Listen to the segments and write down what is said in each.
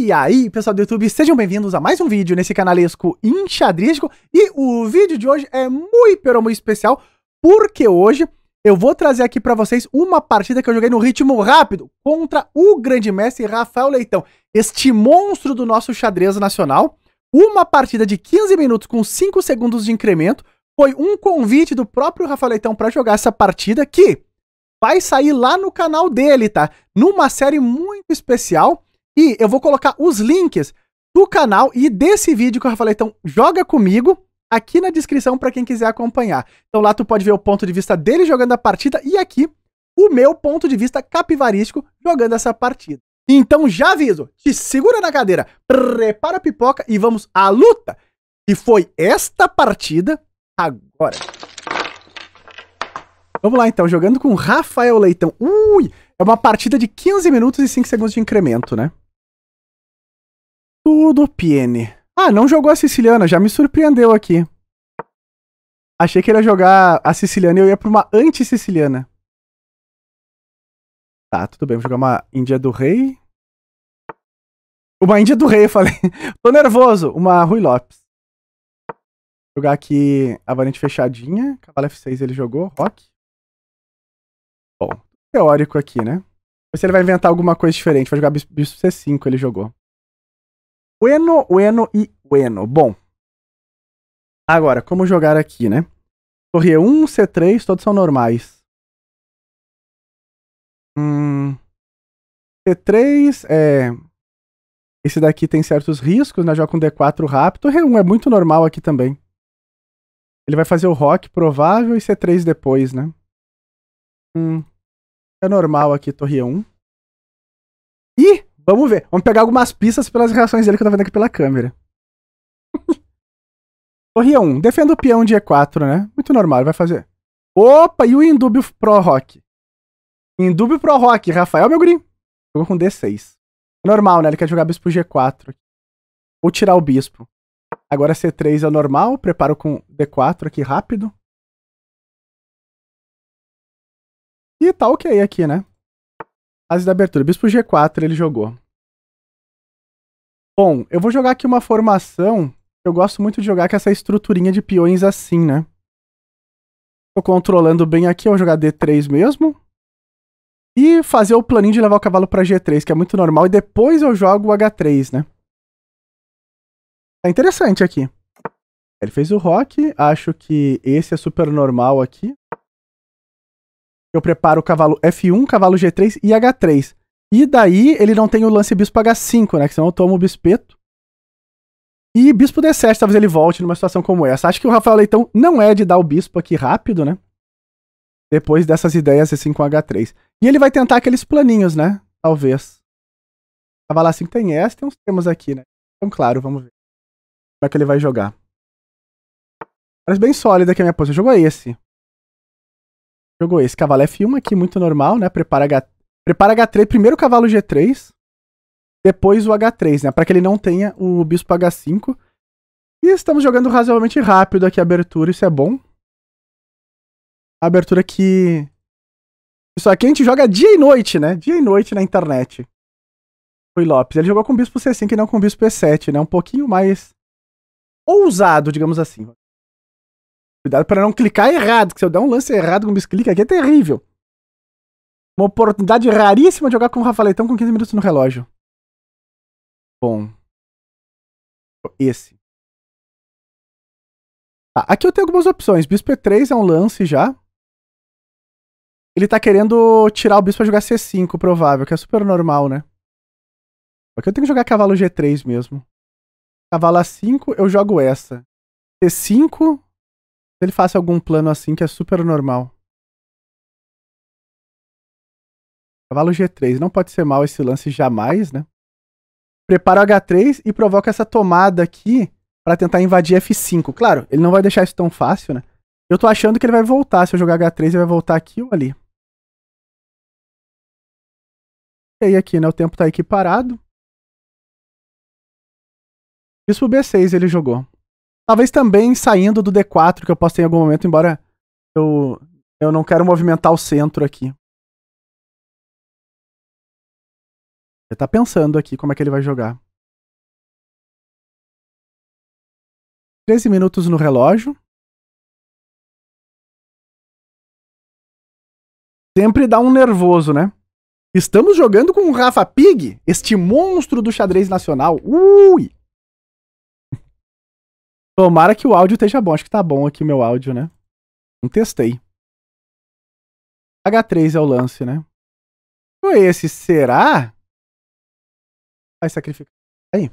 E aí, pessoal do YouTube, sejam bem-vindos a mais um vídeo nesse canalesco enxadrístico. E o vídeo de hoje é muito, pero muito especial, porque hoje eu vou trazer aqui para vocês uma partida que eu joguei no ritmo rápido contra o grande mestre Rafael Leitão, este monstro do nosso xadrez nacional. Uma partida de 15 minutos com 5 segundos de incremento. Foi um convite do próprio Rafael Leitão para jogar essa partida que vai sair lá no canal dele, tá? Numa série muito especial e eu vou colocar os links do canal e desse vídeo que eu falei. Então, joga comigo aqui na descrição para quem quiser acompanhar. Então lá tu pode ver o ponto de vista dele jogando a partida e aqui o meu ponto de vista capivarístico jogando essa partida. Então já aviso, te segura na cadeira, prepara a pipoca e vamos à luta. E foi esta partida agora. Vamos lá então, jogando com Rafael Leitão. Ui, é uma partida de 15 minutos e 5 segundos de incremento, né? Tudo Piene. Ah, não jogou a siciliana, já me surpreendeu aqui. Achei que ele ia jogar a siciliana e eu ia pra uma anti-siciliana. Tá, tudo bem, vou jogar uma Índia do Rei. Uma Índia do Rei, eu falei. Tô nervoso, uma Rui Lopes. Vou jogar aqui a variante fechadinha. Cavalo F6 ele jogou, Rock. Bom, teórico aqui, né? Ver se ele vai inventar alguma coisa diferente. Vai jogar Bispo C5 ele jogou. Ueno, Ueno e Ueno. Bom. Agora, como jogar aqui, né? Torre 1, C3, todos são normais. Hum, C3 é. Esse daqui tem certos riscos, né? Joga com D4 rápido. Torre 1 é muito normal aqui também. Ele vai fazer o rock provável e C3 depois, né? Hum, é normal aqui, torre 1. E Vamos ver. Vamos pegar algumas pistas pelas reações dele que eu tô vendo aqui pela câmera. Torria 1. Defenda o peão de E4, né? Muito normal, vai fazer. Opa, e o indúbio pro rock? Indúbio pro rock, Rafael meu green. Jogou com D6. É normal, né? Ele quer jogar bispo G4. Vou tirar o bispo. Agora C3 é normal. Preparo com D4 aqui rápido. E tá ok aqui, né? Fase da abertura. Bispo G4 ele jogou. Bom, eu vou jogar aqui uma formação. Eu gosto muito de jogar com essa estruturinha de peões assim, né? Tô controlando bem aqui, eu vou jogar D3 mesmo. E fazer o planinho de levar o cavalo pra G3, que é muito normal. E depois eu jogo o H3, né? Tá interessante aqui. Ele fez o rock, acho que esse é super normal aqui. Eu preparo o cavalo F1, cavalo G3 e H3. E daí ele não tem o lance bispo H5, né? Que senão eu tomo o bispeto. E bispo D7, talvez ele volte numa situação como essa. Acho que o Rafael Leitão não é de dar o bispo aqui rápido, né? Depois dessas ideias assim com H3. E ele vai tentar aqueles planinhos, né? Talvez. Cavalo A5 assim, tem S, tem uns temas aqui, né? Então, claro, vamos ver. Como é que ele vai jogar. Parece bem sólida aqui a minha posição. Jogou esse. Jogou esse. Cavalo F1 aqui, muito normal, né? Prepara H3. Prepara H3, primeiro o cavalo G3, depois o H3, né? Para que ele não tenha o bispo H5. E estamos jogando razoavelmente rápido aqui a abertura, isso é bom. A abertura que. Isso aqui a gente joga dia e noite, né? Dia e noite na internet. Foi Lopes. Ele jogou com o bispo C5 e não com o bispo E7, né? Um pouquinho mais ousado, digamos assim. Cuidado para não clicar errado, que se eu der um lance errado com o bisclick aqui é terrível. Uma oportunidade raríssima de jogar com o Rafa Leitão com 15 minutos no relógio. Bom. Esse. Tá, aqui eu tenho algumas opções. Bispo E3 é um lance já. Ele tá querendo tirar o bispo pra jogar C5, provável, que é super normal, né? Aqui eu tenho que jogar cavalo G3 mesmo. Cavalo A5, eu jogo essa. C5, ele faça algum plano assim, que é super normal. Cavalo G3, não pode ser mal esse lance jamais, né? Prepara o H3 e provoca essa tomada aqui para tentar invadir F5. Claro, ele não vai deixar isso tão fácil, né? Eu tô achando que ele vai voltar. Se eu jogar H3, ele vai voltar aqui ou ali. E aí aqui, né? O tempo tá aqui parado. Bispo B6 ele jogou. Talvez também saindo do D4, que eu posso ter em algum momento, embora eu, eu não quero movimentar o centro aqui. Ele tá pensando aqui como é que ele vai jogar. 13 minutos no relógio. Sempre dá um nervoso, né? Estamos jogando com o Rafa Pig, este monstro do xadrez nacional. Ui! Tomara que o áudio esteja bom. Acho que tá bom aqui o meu áudio, né? Não testei. H3 é o lance, né? Foi esse. Será? Vai sacrificar. Aí.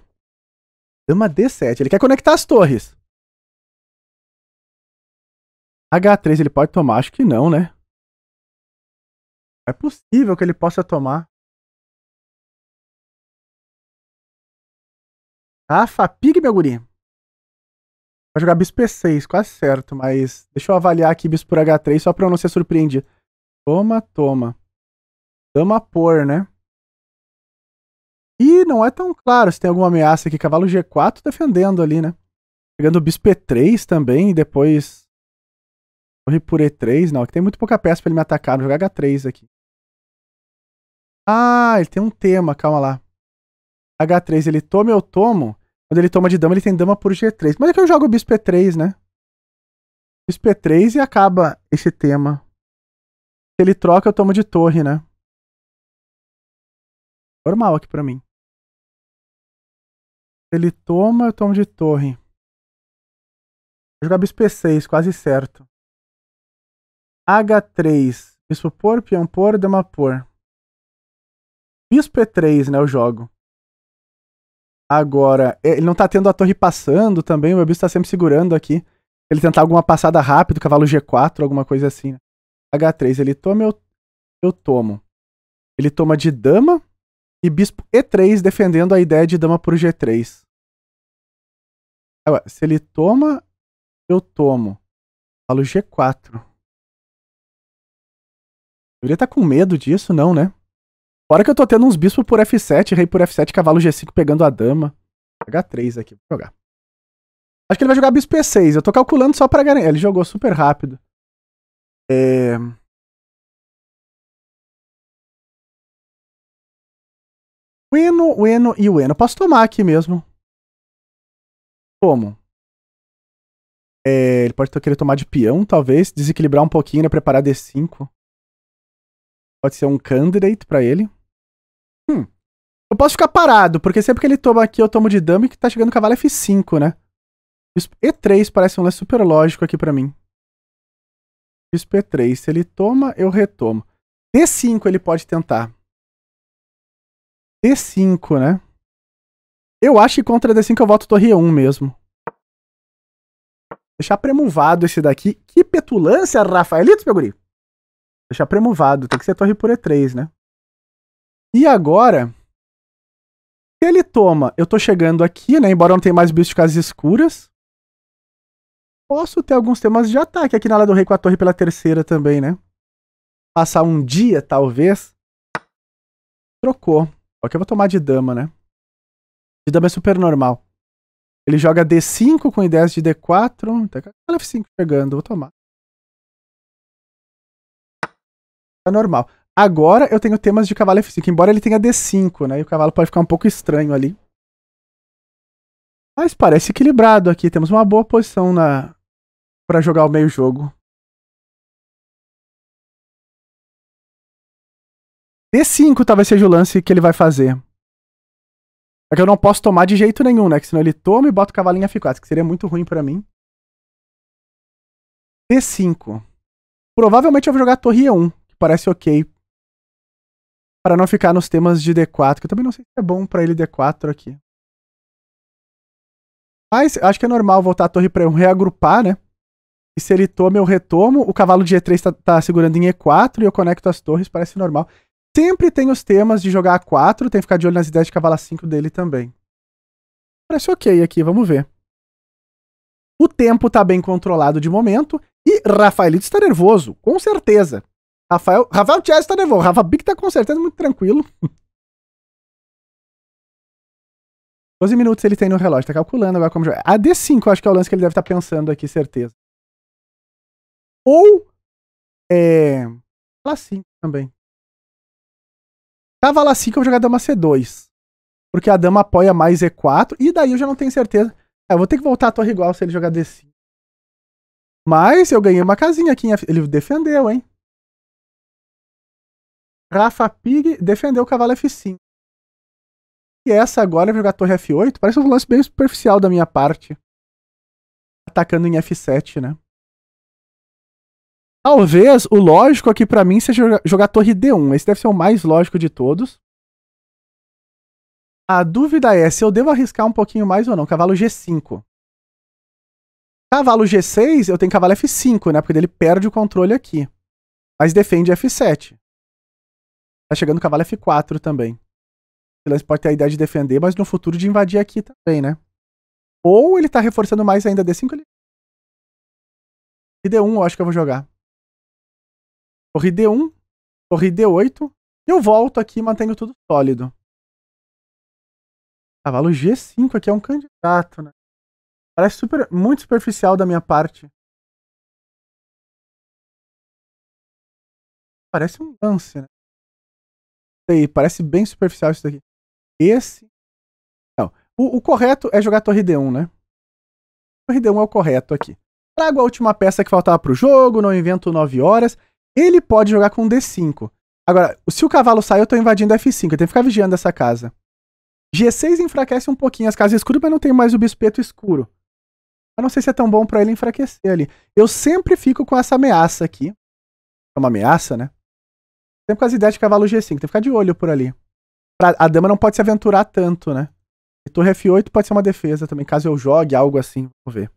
Dama D7. Ele quer conectar as torres. H3 ele pode tomar? Acho que não, né? É possível que ele possa tomar. Rafa tá, Pig, meu guri. Vai jogar bispo E6, quase certo, mas deixa eu avaliar aqui bispo por H3 só pra eu não ser surpreendido. Toma, toma. Dama por, né? E não é tão claro se tem alguma ameaça aqui. Cavalo G4 defendendo ali, né? Pegando o bispo E3 também e depois. Torre por E3. Não, aqui tem muito pouca peça pra ele me atacar. Vou jogar H3 aqui. Ah, ele tem um tema, calma lá. H3, ele toma, eu tomo. Quando ele toma de dama, ele tem dama por G3. Mas é que eu jogo o bispo E3, né? Bispo E3 e acaba esse tema. Se ele troca, eu tomo de torre, né? Normal aqui pra mim. Ele toma, eu tomo de torre. Vou jogar bispo E6, quase certo. H3. Bispo por, peão por, dama por. Bispo E3, né? Eu jogo. Agora, é, ele não tá tendo a torre passando também, o meu bispo tá sempre segurando aqui. Ele tentar alguma passada rápida, cavalo G4, alguma coisa assim. Né. H3, ele toma, eu, eu tomo. Ele toma de dama, e bispo E3 defendendo a ideia de dama por G3. Se ele toma, eu tomo. Falo G4. Deveria estar tá com medo disso, não, né? Fora que eu tô tendo uns bispos por F7, rei por F7, cavalo G5 pegando a dama. H3 aqui, vou jogar. Acho que ele vai jogar bispo E6. Eu tô calculando só pra garantir. Ele jogou super rápido. É... O Eno, o e o Eno. Posso tomar aqui mesmo. Como? É, ele pode querer tomar de peão, talvez. Desequilibrar um pouquinho, né? Preparar D5. Pode ser um candidate pra ele. Hum. Eu posso ficar parado, porque sempre que ele toma aqui, eu tomo de dama que tá chegando o cavalo F5, né? E3 parece um lance super lógico aqui pra mim. Bispo E3. Se ele toma, eu retomo. D5 ele pode tentar. D5, né? Eu acho que contra D5 eu voto torre 1 mesmo. Deixar premovado esse daqui. Que petulância, Rafaelito, meu guri. Deixar premovado, Tem que ser torre por E3, né? E agora... Se ele toma... Eu tô chegando aqui, né? Embora não tenha mais bichos de casas escuras. Posso ter alguns temas de ataque tá aqui na Lá do Rei com a torre pela terceira também, né? Passar um dia, talvez. Trocou. Só que eu vou tomar de dama, né? De dama é super normal. Ele joga D5 com ideias de D4. Tá F5 chegando, vou tomar. Tá normal. Agora eu tenho temas de cavalo F5, embora ele tenha D5, né? E o cavalo pode ficar um pouco estranho ali. Mas parece equilibrado aqui. Temos uma boa posição na para jogar o meio jogo. D5 talvez seja o lance que ele vai fazer. É que eu não posso tomar de jeito nenhum, né? Que senão ele toma e bota o cavalinho F4, que seria muito ruim para mim. D5. Provavelmente eu vou jogar a torre E1, que parece ok. Para não ficar nos temas de D4, que eu também não sei se é bom para ele D4 aqui. Mas acho que é normal voltar a torre para 1 reagrupar, né? E se ele toma, eu retomo. O cavalo de E3 tá, tá segurando em E4 e eu conecto as torres, parece normal sempre tem os temas de jogar a 4, tem que ficar de olho nas ideias de cavala 5 dele também. Parece ok aqui, vamos ver. O tempo tá bem controlado de momento e Rafaelito está nervoso, com certeza. Rafael, Rafael Chess está nervoso, Rafa Bic tá com certeza muito tranquilo. 12 minutos ele tem no relógio, tá calculando agora como jogar. A D5 acho que é o lance que ele deve estar tá pensando aqui, certeza. Ou é, Fala 5 também. Cavalo A5 eu vou jogar Dama C2. Porque a dama apoia mais E4. E daí eu já não tenho certeza. É, eu vou ter que voltar à torre igual se ele jogar D5. Mas eu ganhei uma casinha aqui. Ele defendeu, hein? Rafa Pig defendeu o cavalo F5. E essa agora é jogar torre F8. Parece um lance bem superficial da minha parte. Atacando em F7, né? Talvez o lógico aqui para mim seja jogar, jogar torre D1. Esse deve ser o mais lógico de todos. A dúvida é se eu devo arriscar um pouquinho mais ou não. Cavalo G5. Cavalo G6, eu tenho cavalo F5, né? Porque ele perde o controle aqui. Mas defende F7. Tá chegando cavalo F4 também. Ele pode ter a ideia de defender, mas no futuro de invadir aqui também, né? Ou ele tá reforçando mais ainda D5 ele... E D1 eu acho que eu vou jogar torre D1, torre D8, e eu volto aqui mantendo tudo sólido. Cavalo G5 aqui é um candidato, né? Parece super, muito superficial da minha parte. Parece um lance, né? Sei, parece bem superficial isso daqui. Esse. Não. O, o correto é jogar torre D1, né? Torre D1 é o correto aqui. Trago a última peça que faltava pro jogo, não invento 9 horas. Ele pode jogar com D5. Agora, se o cavalo sair, eu tô invadindo F5. Eu tenho que ficar vigiando essa casa. G6 enfraquece um pouquinho as casas escuras, mas não tem mais o bispeto escuro. Eu não sei se é tão bom para ele enfraquecer ali. Eu sempre fico com essa ameaça aqui. É uma ameaça, né? Sempre com as ideias de cavalo G5. Tem que ficar de olho por ali. Pra, a dama não pode se aventurar tanto, né? E torre F8 pode ser uma defesa também, caso eu jogue algo assim. Vamos ver.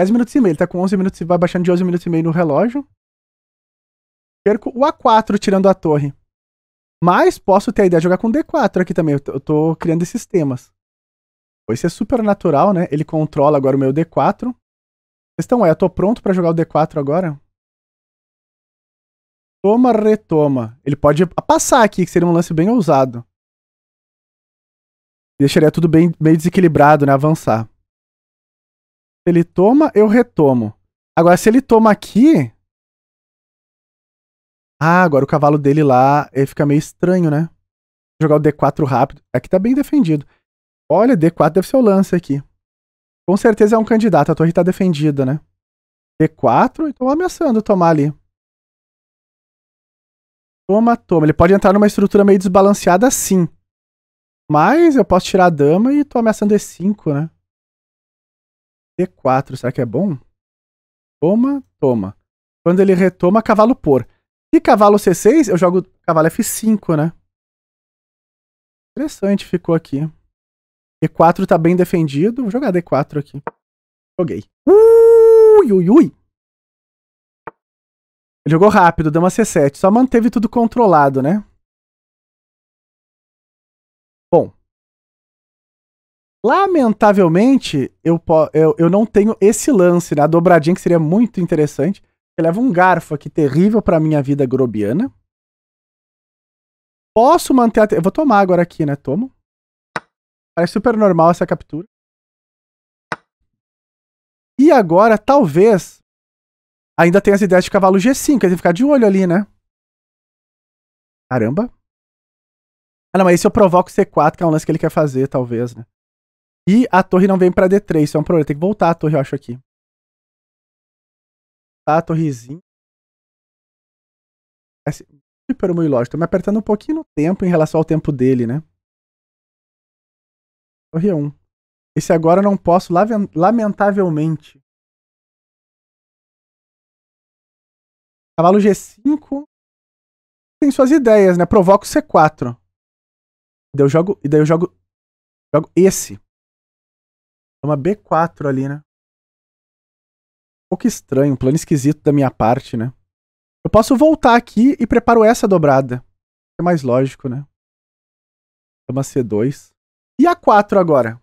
10 minutos e meio. Ele tá com 11 minutos e vai baixando de 11 minutos e meio no relógio. Perco o A4 tirando a torre. Mas posso ter a ideia de jogar com D4 aqui também. Eu tô, criando esses temas. Isso é super natural, né? Ele controla agora o meu D4. A questão é, eu tô pronto para jogar o D4 agora? Toma, retoma. Ele pode passar aqui, que seria um lance bem ousado. Deixaria tudo bem, meio desequilibrado, né? Avançar. Se ele toma, eu retomo. Agora, se ele toma aqui. Ah, agora o cavalo dele lá ele fica meio estranho, né? jogar o D4 rápido. Aqui tá bem defendido. Olha, D4 deve ser o lance aqui. Com certeza é um candidato. A torre tá defendida, né? D4 então tô ameaçando tomar ali. Toma, toma. Ele pode entrar numa estrutura meio desbalanceada sim. Mas eu posso tirar a dama e tô ameaçando E5, né? D4, será que é bom? Toma, toma. Quando ele retoma, cavalo por. E cavalo C6, eu jogo cavalo F5, né? Interessante ficou aqui. E4 tá bem defendido. Vou jogar D4 aqui. Joguei. Ui, ui, ui. Ele jogou rápido, deu uma C7. Só manteve tudo controlado, né? Lamentavelmente, eu, eu, eu não tenho esse lance, né? A dobradinha que seria muito interessante. Eu leva um garfo aqui terrível pra minha vida grobiana. Posso manter a... Eu vou tomar agora aqui, né? Tomo. Parece super normal essa captura. E agora, talvez, ainda tem as ideias de cavalo G5. Tem que ficar de olho ali, né? Caramba. Ah, não, mas esse eu provoco C4, que é um lance que ele quer fazer, talvez, né? E a torre não vem pra D3, isso é um problema. Tem que voltar a torre, eu acho, aqui. Tá, a torrezinha. É super muito lógico. Tô me apertando um pouquinho no tempo em relação ao tempo dele, né? Torre 1. Esse agora eu não posso, lamentavelmente. Cavalo G5 tem suas ideias, né? Provoca o C4. E daí eu jogo, e daí eu jogo, jogo esse. Toma é B4 ali, né? Um pouco estranho, um plano esquisito da minha parte, né? Eu posso voltar aqui e preparo essa dobrada. É mais lógico, né? Toma é C2. E A4 agora?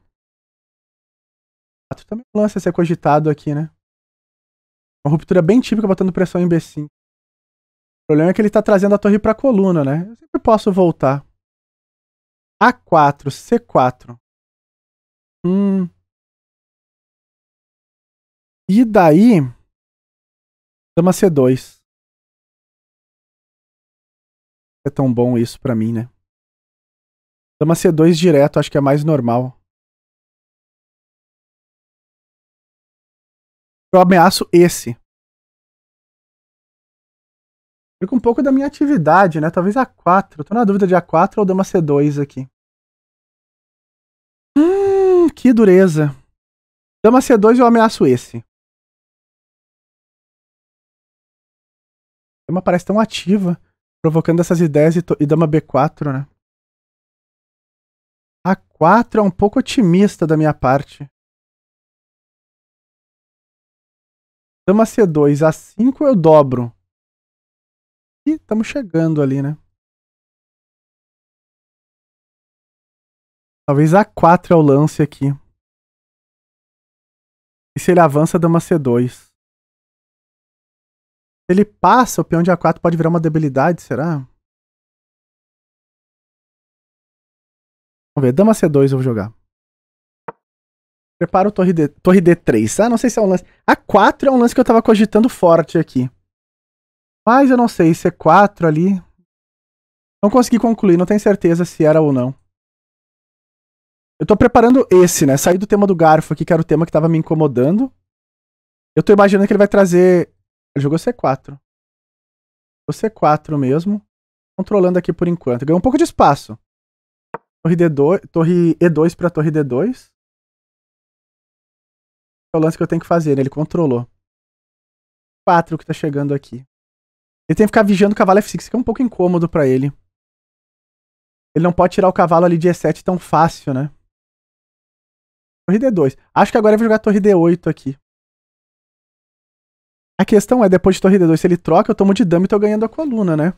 A4 também lança ser cogitado aqui, né? Uma ruptura bem típica botando pressão em B5. O problema é que ele tá trazendo a torre pra coluna, né? Eu sempre posso voltar. A4, C4. Hum. E daí. Dama C2. É tão bom isso pra mim, né? Dama C2 direto, acho que é mais normal. Eu ameaço esse. Fica um pouco da minha atividade, né? Talvez A4. Eu tô na dúvida de A4 ou Dama C2 aqui. Hum, que dureza. Dama C2 eu ameaço esse. Dama é parece tão ativa, provocando essas ideias e, e dama B4, né? A4 é um pouco otimista da minha parte. Dama C2, A5 eu dobro. E estamos chegando ali, né? Talvez A4 é o lance aqui. E se ele avança, dama C2 ele passa, o peão de A4 pode virar uma debilidade, será? Vamos ver, dama C2 eu vou jogar. Preparo torre, D, torre D3. Ah, não sei se é um lance... A4 é um lance que eu tava cogitando forte aqui. Mas eu não sei, C4 ali... Não consegui concluir, não tenho certeza se era ou não. Eu tô preparando esse, né? Saí do tema do garfo aqui, que era o tema que tava me incomodando. Eu tô imaginando que ele vai trazer ele jogou C4. O C4 mesmo. Controlando aqui por enquanto. Ganhou um pouco de espaço. Torre, D2, torre E2 pra torre D2. É o lance que eu tenho que fazer, né? Ele controlou. 4 que tá chegando aqui. Ele tem que ficar vigiando o cavalo F6, que é um pouco incômodo para ele. Ele não pode tirar o cavalo ali de E7 tão fácil, né? Torre D2. Acho que agora ele vai jogar torre D8 aqui. A questão é, depois de Torre D2, se ele troca, eu tomo de dama e tô ganhando a coluna, né?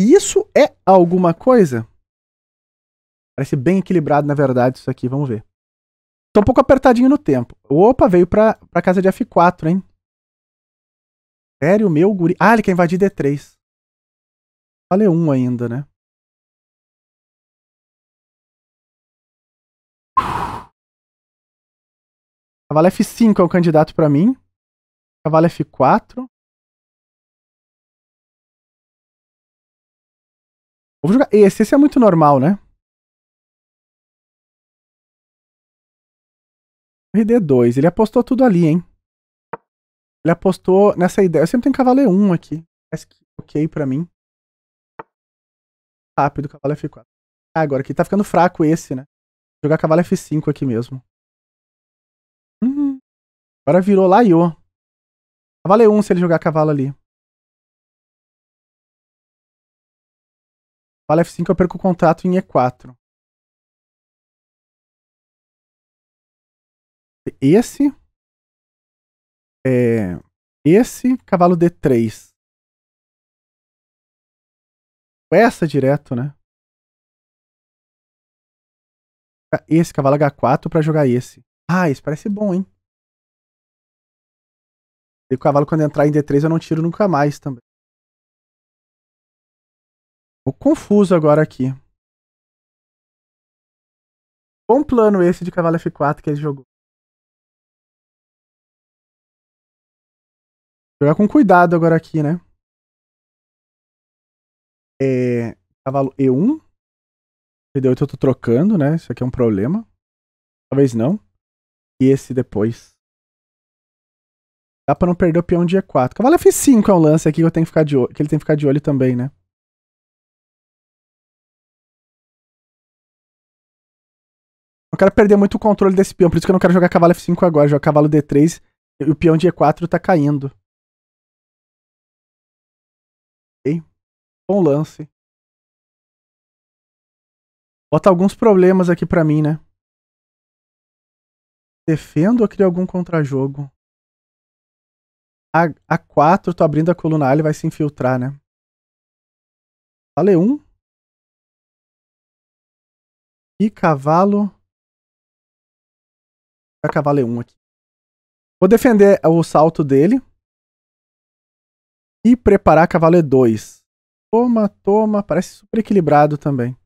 Isso é alguma coisa? Parece bem equilibrado, na verdade, isso aqui. Vamos ver. Tô um pouco apertadinho no tempo. Opa, veio pra, pra casa de F4, hein? Sério, meu guri... Ah, ele quer invadir D3. Falei um ainda, né? Cavalo F5 é um candidato pra mim. Cavalo F4. Vou jogar esse. Esse é muito normal, né? RD2. Ele apostou tudo ali, hein? Ele apostou nessa ideia. Eu sempre tenho cavalo E1 aqui. Parece que ok pra mim. Rápido, cavalo F4. Ah, agora aqui tá ficando fraco esse, né? Vou jogar cavalo F5 aqui mesmo. Uhum. Agora virou lá Cavalo é 1 se ele jogar cavalo ali. Cavalo F5 eu perco o contrato em E4. Esse. É, esse, cavalo D3. Essa direto, né? Esse, cavalo H4 pra jogar esse. Ah, esse parece bom, hein? E o cavalo, quando entrar em D3, eu não tiro nunca mais também. Tô confuso agora aqui. Bom plano esse de cavalo F4 que ele jogou. Jogar com cuidado agora aqui, né? É, cavalo E1. CD8 então eu tô trocando, né? Isso aqui é um problema. Talvez não. E esse depois. Dá pra não perder o peão de E4. Cavalo F5 é um lance aqui que, eu tenho que, ficar de olho, que ele tem que ficar de olho também, né? Não quero perder muito o controle desse peão, por isso que eu não quero jogar cavalo F5 agora. Jogar cavalo D3 e o peão de E4 tá caindo. Ok. Bom lance. Bota alguns problemas aqui pra mim, né? Defendo ou crio algum contra-jogo? A, A4, tô abrindo a coluna A, ele vai se infiltrar, né? Falei um. E cavalo. Vai cavalo E1 aqui. Vou defender o salto dele. E preparar cavalo E2. Toma, toma. Parece super equilibrado também.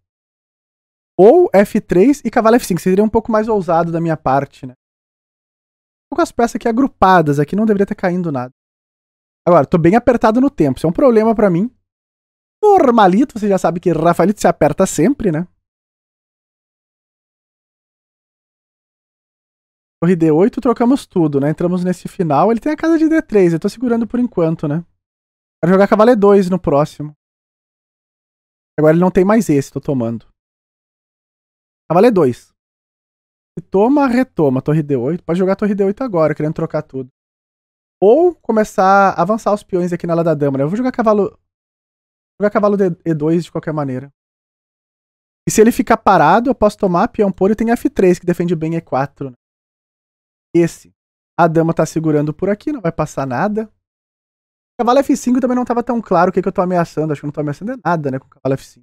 Ou F3 e cavalo F5. Seria um pouco mais ousado da minha parte, né? com as peças aqui agrupadas, aqui não deveria ter caindo nada. Agora, tô bem apertado no tempo, isso é um problema para mim. Normalito, você já sabe que Rafaelito se aperta sempre, né? Torre D8, trocamos tudo, né? Entramos nesse final. Ele tem a casa de D3, eu tô segurando por enquanto, né? Quero jogar cavalo E2 no próximo. Agora ele não tem mais esse, tô tomando. Cavalo E2. Toma, retoma, torre D8. Pode jogar torre D8 agora, querendo trocar tudo. Ou começar a avançar os peões aqui na ala da dama, né? Eu vou jogar cavalo... Vou jogar cavalo E2 de qualquer maneira. E se ele ficar parado, eu posso tomar peão por e tem F3, que defende bem E4. Né? Esse. A dama tá segurando por aqui, não vai passar nada. Cavalo F5 também não tava tão claro o que, que eu tô ameaçando. Acho que não tô ameaçando é nada, né, com cavalo F5.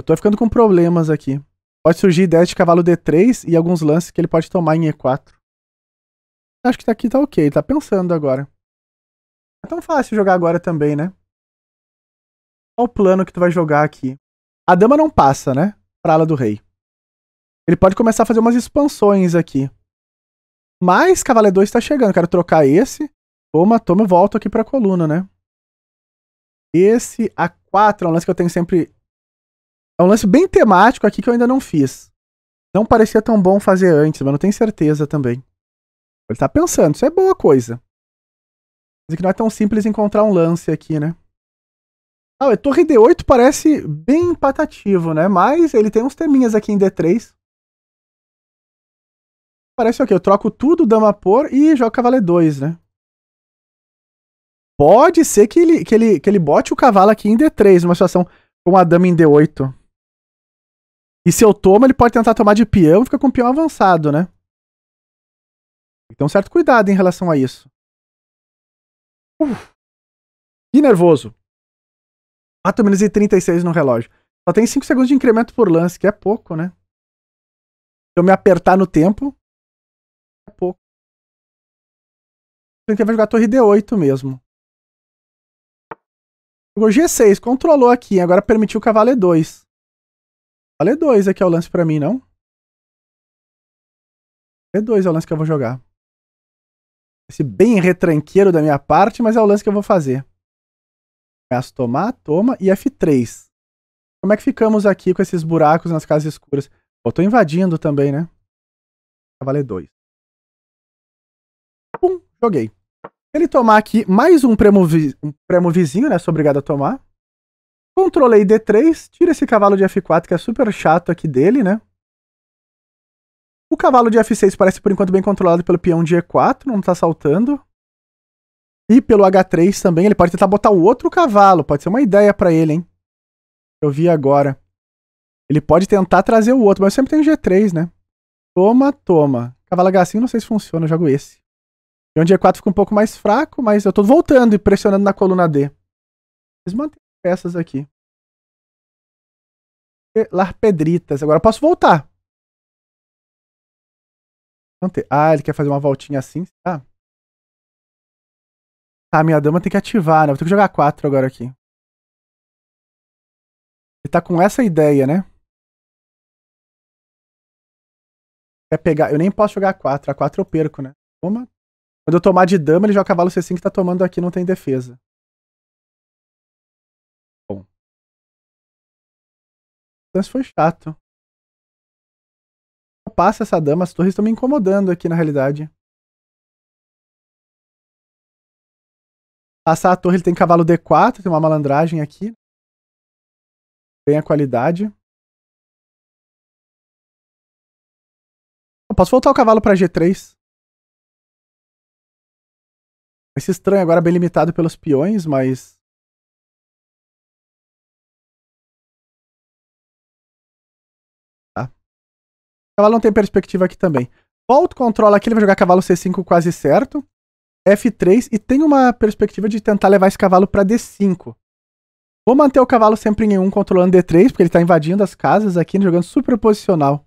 Eu tô ficando com problemas aqui. Pode surgir ideias de cavalo D3 e alguns lances que ele pode tomar em E4. Acho que daqui tá, tá ok, tá pensando agora. É tão fácil jogar agora também, né? Qual o plano que tu vai jogar aqui? A dama não passa, né? Pra ala do rei. Ele pode começar a fazer umas expansões aqui. Mas e 2 tá chegando. Quero trocar esse. Toma, toma, e volto aqui pra coluna, né? Esse A4 é um lance que eu tenho sempre é um lance bem temático aqui que eu ainda não fiz. Não parecia tão bom fazer antes, mas não tenho certeza também. Ele tá pensando, isso é boa coisa. Mas é que não é tão simples encontrar um lance aqui, né? Ah, o torre D8 parece bem empatativo, né? Mas ele tem uns teminhas aqui em D3. Parece o okay, quê? Eu troco tudo, dama por e jogo cavalo E2, né? Pode ser que ele, que, ele, que ele bote o cavalo aqui em D3, numa situação com a dama em D8. E se eu tomo, ele pode tentar tomar de peão e fica com peão avançado, né? Então, certo cuidado em relação a isso. Uf. E nervoso. 4 minutos e 36 no relógio. Só tem 5 segundos de incremento por lance, que é pouco, né? Se eu me apertar no tempo, é pouco. Tem que jogar torre D8 mesmo. Jogou G6, controlou aqui, agora permitiu o cavalo E2. Olha dois aqui é o lance pra mim, não? É dois é o lance que eu vou jogar. Esse bem retranqueiro da minha parte, mas é o lance que eu vou fazer. Gasto tomar, toma e F3. Como é que ficamos aqui com esses buracos nas casas escuras? Pô, eu tô invadindo também, né? Vai valer dois. Pum, joguei. Se ele tomar aqui mais um prêmio, um prêmio vizinho, né? Sou obrigado a tomar. Controlei D3, tira esse cavalo de F4 que é super chato aqui dele, né? O cavalo de F6 parece por enquanto bem controlado pelo peão de E4, não tá saltando. E pelo H3 também, ele pode tentar botar o outro cavalo, pode ser uma ideia para ele, hein? Eu vi agora. Ele pode tentar trazer o outro, mas eu sempre tenho G3, né? Toma, toma. Cavalo H5 não sei se funciona, eu jogo esse. Peão de E4 fica um pouco mais fraco, mas eu tô voltando e pressionando na coluna D. Vocês mantêm peças aqui. Lar Pedritas. Agora posso voltar. Ah, ele quer fazer uma voltinha assim, tá? Ah. Tá, minha dama tem que ativar, né? Vou ter que jogar 4 agora aqui. Ele tá com essa ideia, né? Quer pegar... Eu nem posso jogar 4. A 4 eu perco, né? Toma. Quando eu tomar de dama, ele joga cavalo C5 que tá tomando aqui, não tem defesa. Mas foi chato. Passa essa dama, as torres estão me incomodando aqui na realidade. Passar a torre, ele tem cavalo D4, tem uma malandragem aqui. Bem a qualidade. Eu posso voltar o cavalo pra G3. Vai ser estranho agora, bem limitado pelos peões, mas... Cavalo não tem perspectiva aqui também. Volto, controla aqui, ele vai jogar cavalo C5 quase certo. F3 e tem uma perspectiva de tentar levar esse cavalo pra D5. Vou manter o cavalo sempre em 1 controlando D3, porque ele tá invadindo as casas aqui, jogando super superposicional.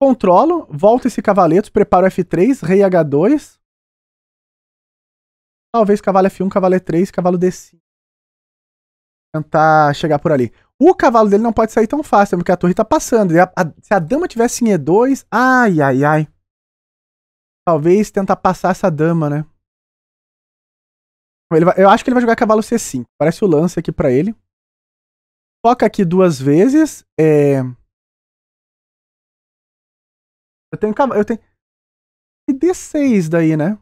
Controlo, volto esse cavaleto, preparo F3, rei H2. Talvez cavalo F1, cavalo E3, cavalo D5. Tentar chegar por ali. O cavalo dele não pode sair tão fácil, porque a torre tá passando. A, a, se a dama tivesse em E2, ai, ai, ai. Talvez tentar passar essa dama, né? Vai, eu acho que ele vai jogar cavalo C5. Parece o lance aqui pra ele. Foca aqui duas vezes. É... Eu tenho cavalo. Eu tenho. E D6 daí, né?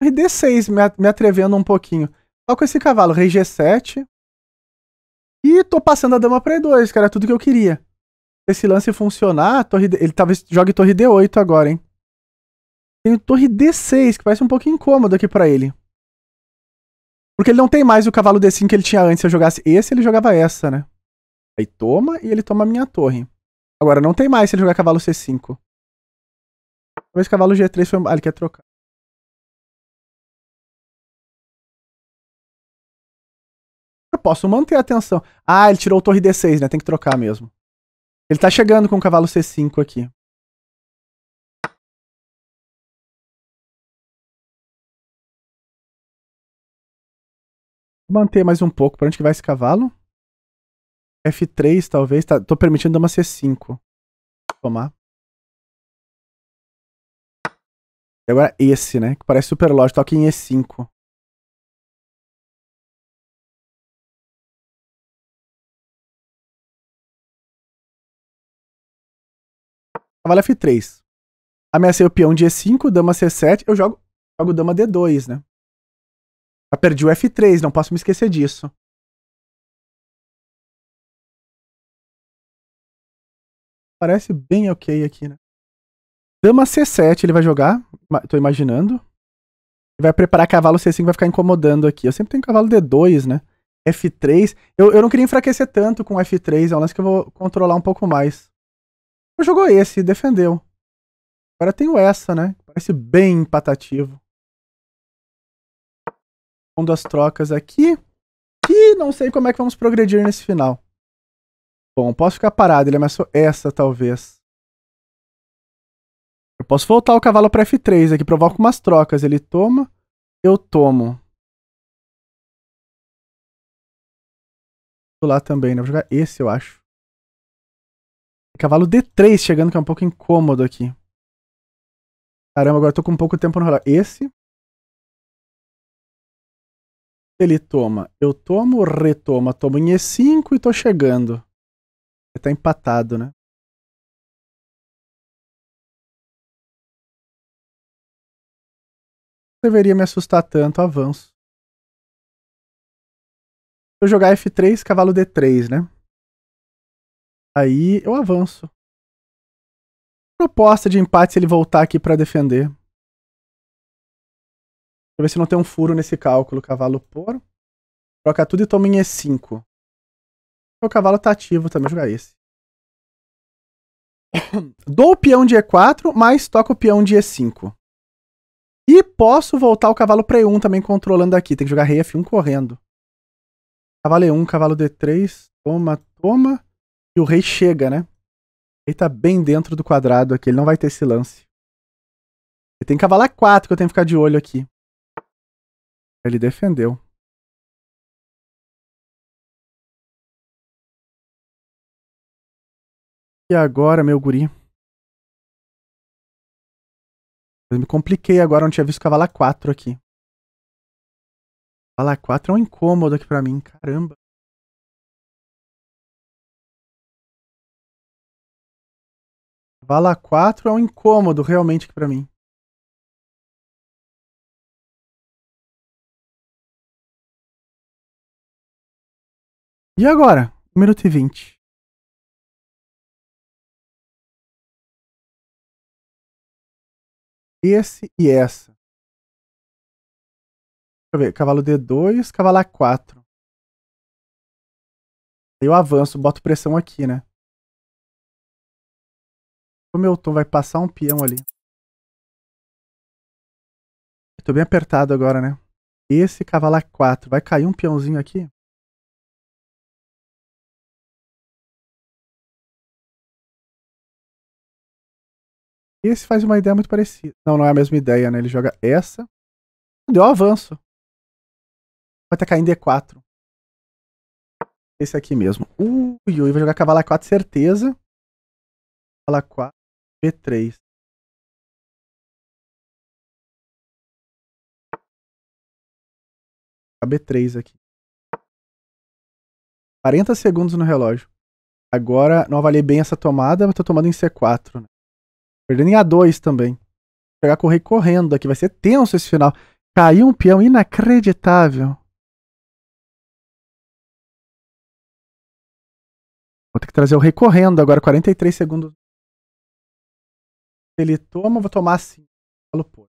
E D6 me, me atrevendo um pouquinho. com esse cavalo. Rei G7. E tô passando a dama pra E2, cara, tudo que eu queria. Se esse lance funcionar, torre D... ele talvez jogue torre D8 agora, hein? Tenho torre D6, que parece um pouco incômodo aqui pra ele. Porque ele não tem mais o cavalo D5 que ele tinha antes. Se eu jogasse esse, ele jogava essa, né? Aí toma e ele toma a minha torre. Agora não tem mais se ele jogar cavalo C5. Talvez cavalo G3 foi... Ah, ele quer trocar. posso manter a atenção. Ah, ele tirou o torre D6, né? Tem que trocar mesmo. Ele tá chegando com o cavalo C5 aqui. Vou manter mais um pouco. Pra onde que vai esse cavalo? F3, talvez. Tá, tô permitindo uma C5. Tomar. E agora esse, né? Que parece super lógico. Toque em E5. cavalo F3. Ameacei o peão de E5, dama C7, eu jogo, jogo dama D2, né? Já ah, perdi o F3, não posso me esquecer disso. Parece bem ok aqui, né? Dama C7 ele vai jogar, tô imaginando. Ele vai preparar cavalo C5, vai ficar incomodando aqui. Eu sempre tenho cavalo D2, né? F3. Eu, eu não queria enfraquecer tanto com F3, é um lance que eu vou controlar um pouco mais. Mas jogou esse defendeu. Agora tenho essa, né? Parece bem empatativo. Um as trocas aqui. e não sei como é que vamos progredir nesse final. Bom, posso ficar parado. Ele ameaçou essa, talvez. Eu posso voltar o cavalo para F3 aqui. Provoca umas trocas. Ele toma, eu tomo. Vou lá também, né? Vou jogar esse, eu acho. Cavalo D3 chegando, que é um pouco incômodo aqui. Caramba, agora tô com pouco tempo no rodar. Esse. Ele toma. Eu tomo, retoma, tomo em E5 e tô chegando. Ele tá empatado, né? Deveria me assustar tanto, avanço. Se eu jogar F3, cavalo D3, né? Aí eu avanço. Proposta de empate se ele voltar aqui para defender. Deixa eu ver se não tem um furo nesse cálculo. Cavalo por. Troca tudo e toma em E5. Então, o cavalo tá ativo também, jogar esse. Dou o peão de E4, mas toca o peão de E5. E posso voltar o cavalo pra E1 também controlando aqui. Tem que jogar rei F1 correndo. Cavalo E1, cavalo D3. Toma, toma. E o rei chega, né? Ele tá bem dentro do quadrado aqui, ele não vai ter esse lance. Ele tem cavalo 4 que eu tenho que ficar de olho aqui. Ele defendeu. E agora, meu guri? Eu me compliquei agora, eu não tinha visto cavalar 4 aqui. cavalo 4 é um incômodo aqui pra mim, caramba. Bala 4 é um incômodo realmente para mim. E agora? Um minuto e vinte. Esse e essa. Deixa eu ver. Cavalo D2, cavalo A4. Aí eu avanço, boto pressão aqui, né? Como eu tô, vai passar um peão ali. Eu tô bem apertado agora, né? Esse cavalo 4. Vai cair um peãozinho aqui? Esse faz uma ideia muito parecida. Não, não é a mesma ideia, né? Ele joga essa. Deu um avanço. Vai cair em D4. Esse aqui mesmo. Ui, ui, vai jogar cavalo A4, certeza. Cavalo A4 três tá B3 aqui. 40 segundos no relógio. Agora, não avaliei bem essa tomada, mas tô tomando em C4. Né? Perdendo em A2 também. Vou pegar correr correndo daqui. Vai ser tenso esse final. Caiu um peão inacreditável. Vou ter que trazer o rei correndo agora, 43 segundos ele toma, vou tomar assim. Falo, pô.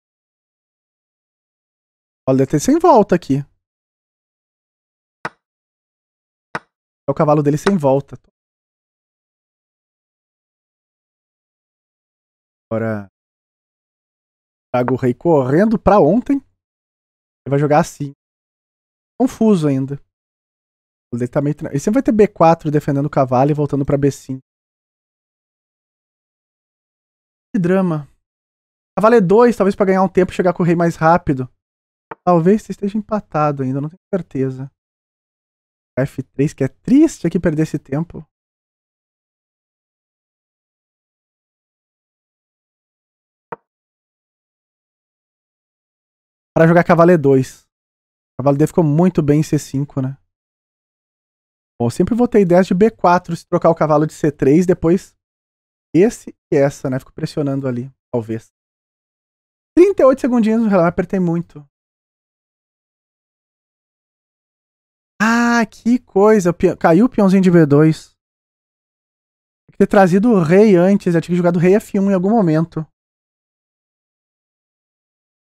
Olha, tem sem volta aqui. É o cavalo dele sem volta. Agora. Trago o rei correndo pra ontem. Ele vai jogar assim. Confuso ainda. Ele tá meio... Ele sempre vai ter B4 defendendo o cavalo e voltando pra B5. Que drama. cavaleiro valer 2, talvez para ganhar um tempo e chegar com o rei mais rápido. Talvez você esteja empatado ainda, não tenho certeza. F3, que é triste aqui perder esse tempo. Para jogar cavalo E2. Cavalo D ficou muito bem em C5, né? Bom, eu sempre voltei ter ideias de B4 se trocar o cavalo de C3 depois esse e essa, né? Fico pressionando ali, talvez. 38 segundinhos no apertei muito. Ah, que coisa. Caiu o peãozinho de B2. Tinha que ter trazido o rei antes. Eu tinha que o rei F1 em algum momento.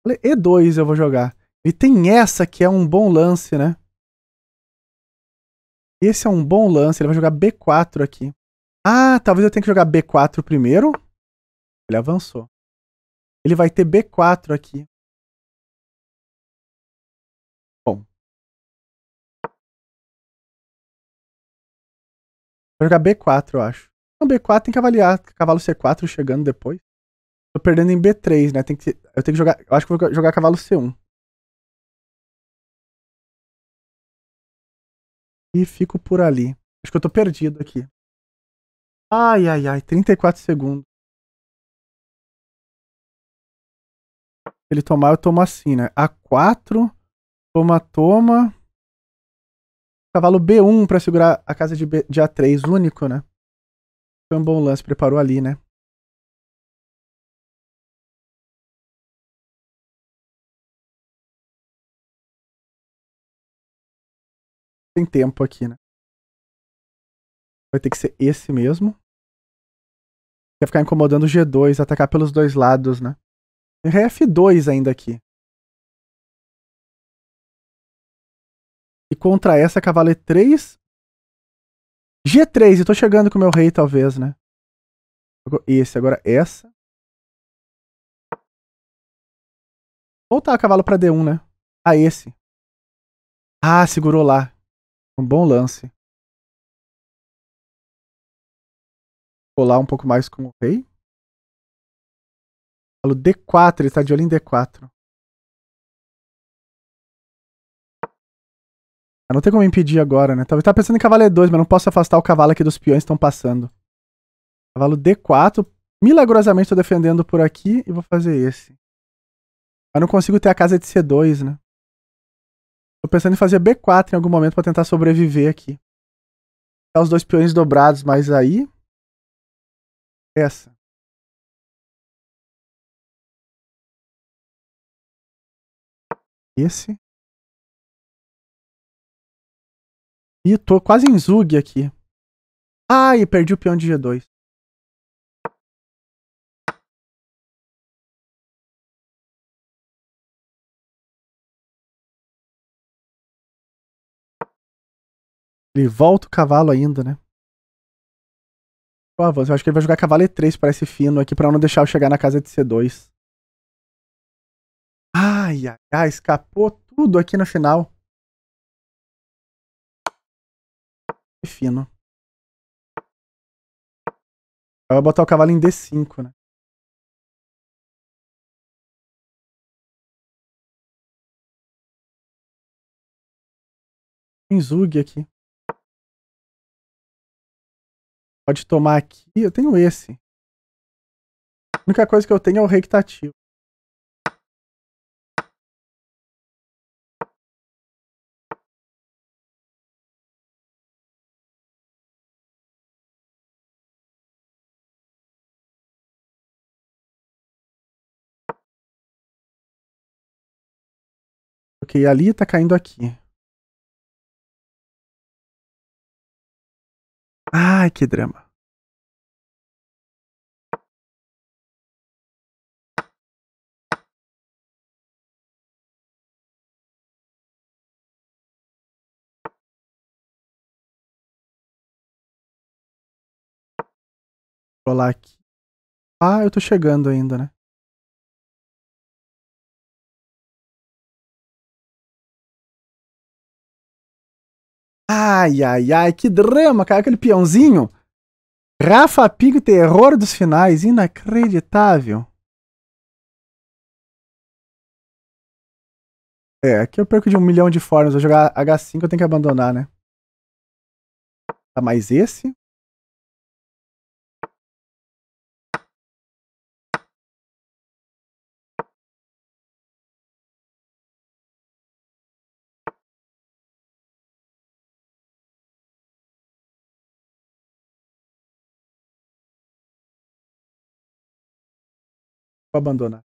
Falei, E2 eu vou jogar. E tem essa que é um bom lance, né? Esse é um bom lance. Ele vai jogar B4 aqui. Ah, talvez eu tenha que jogar B4 primeiro. Ele avançou. Ele vai ter B4 aqui. Bom. Vou jogar B4, eu acho. Não, B4 tem que avaliar. Cavalo C4 chegando depois. Tô perdendo em B3, né? Tem que, eu tenho que jogar. Eu acho que vou jogar cavalo C1. E fico por ali. Acho que eu tô perdido aqui. Ai, ai, ai, 34 segundos. Se ele tomar, eu tomo assim, né? A4, toma, toma. Cavalo B1 pra segurar a casa de, B, de A3, único, né? Foi um bom lance, preparou ali, né? Tem tempo aqui, né? Vai ter que ser esse mesmo. Quer ficar incomodando o G2, atacar pelos dois lados, né? rf F2 ainda aqui. E contra essa, cavalo E3. G3, e tô chegando com o meu rei, talvez, né? Esse, agora essa. Voltar o cavalo pra D1, né? Ah, esse. Ah, segurou lá. Um bom lance. colar um pouco mais com o rei. Falo D4, ele tá de olho em D4. não tem como impedir agora, né? Talvez tá pensando em cavalo E2, mas não posso afastar o cavalo aqui dos peões que estão passando. Cavalo D4. Milagrosamente tô defendendo por aqui e vou fazer esse. Mas não consigo ter a casa de C2, né? Tô pensando em fazer B4 em algum momento pra tentar sobreviver aqui. Tá os dois peões dobrados mais aí essa. Esse. E tô quase em Zug aqui. Ai, perdi o peão de G2. Ele volta o cavalo ainda, né? o avanço. Eu acho que ele vai jogar cavalo E3 para esse fino aqui, pra não deixar eu chegar na casa de C2. Ai, ai, ai, escapou tudo aqui no final. Que fino. Eu vou botar o cavalo em D5, né? Tem Zug aqui. Pode tomar aqui. Eu tenho esse. A única coisa que eu tenho é o rectativo. Ok, ali tá caindo aqui. Ai, ah, que drama. Vou aqui. Ah, eu tô chegando ainda, né? Ai, ai, ai, que drama, cara, aquele peãozinho. Rafa Pig, terror dos finais, inacreditável. É, aqui eu perco de um milhão de formas. Vou jogar H5, eu tenho que abandonar, né? Tá, mais esse? abandonar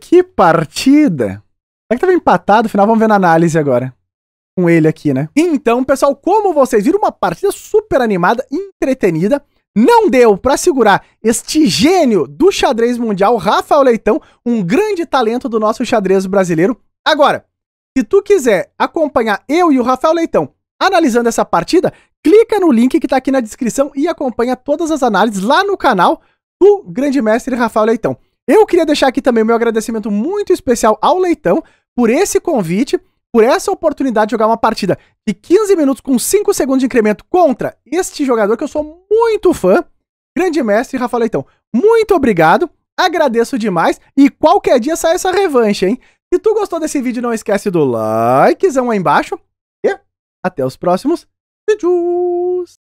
Que partida! Será que tava empatado? No final vamos ver na análise agora. Com ele aqui, né? Então, pessoal, como vocês viram, uma partida super animada, entretenida. Não deu para segurar este gênio do xadrez mundial, Rafael Leitão, um grande talento do nosso xadrez brasileiro. Agora, se tu quiser acompanhar eu e o Rafael Leitão analisando essa partida, clica no link que está aqui na descrição e acompanha todas as análises lá no canal do grande mestre Rafael Leitão. Eu queria deixar aqui também o meu agradecimento muito especial ao Leitão por esse convite, por essa oportunidade de jogar uma partida de 15 minutos com 5 segundos de incremento contra este jogador que eu sou muito fã, grande mestre Rafael Leitão. Muito obrigado, agradeço demais e qualquer dia sai essa revanche, hein? Se tu gostou desse vídeo, não esquece do likezão aí embaixo. E até os próximos vídeos.